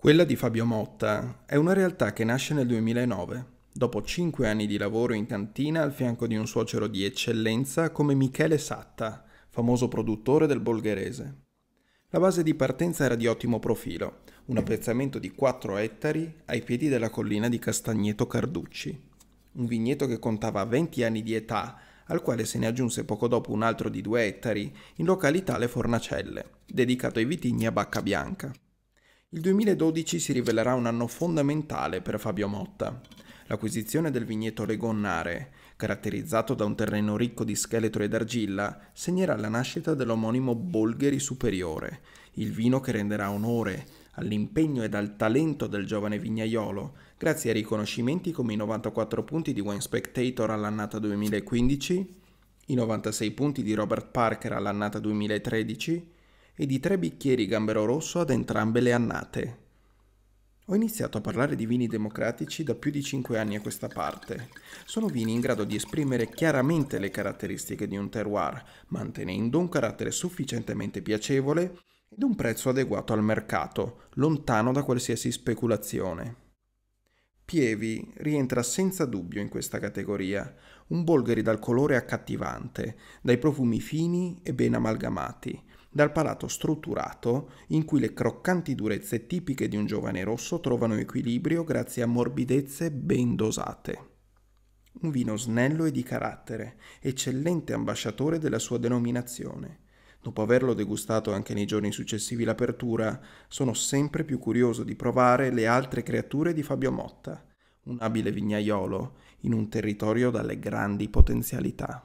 Quella di Fabio Motta è una realtà che nasce nel 2009, dopo cinque anni di lavoro in cantina al fianco di un suocero di eccellenza come Michele Satta, famoso produttore del bolgherese. La base di partenza era di ottimo profilo, un apprezzamento di 4 ettari ai piedi della collina di Castagneto Carducci, un vigneto che contava 20 anni di età, al quale se ne aggiunse poco dopo un altro di 2 ettari in località Le Fornacelle, dedicato ai vitigni a Bacca Bianca. Il 2012 si rivelerà un anno fondamentale per Fabio Motta. L'acquisizione del vigneto Legonnare, caratterizzato da un terreno ricco di scheletro ed argilla, segnerà la nascita dell'omonimo Bolgheri Superiore, il vino che renderà onore all'impegno ed al talento del giovane vignaiolo, grazie a riconoscimenti come i 94 punti di Wine Spectator all'annata 2015, i 96 punti di Robert Parker all'annata 2013, e di tre bicchieri gambero rosso ad entrambe le annate. Ho iniziato a parlare di vini democratici da più di 5 anni a questa parte. Sono vini in grado di esprimere chiaramente le caratteristiche di un terroir, mantenendo un carattere sufficientemente piacevole ed un prezzo adeguato al mercato, lontano da qualsiasi speculazione. Pievi rientra senza dubbio in questa categoria, un Bolgheri dal colore accattivante, dai profumi fini e ben amalgamati, dal palato strutturato in cui le croccanti durezze tipiche di un giovane rosso trovano equilibrio grazie a morbidezze ben dosate. Un vino snello e di carattere, eccellente ambasciatore della sua denominazione. Dopo averlo degustato anche nei giorni successivi l'apertura, sono sempre più curioso di provare le altre creature di Fabio Motta, un abile vignaiolo in un territorio dalle grandi potenzialità.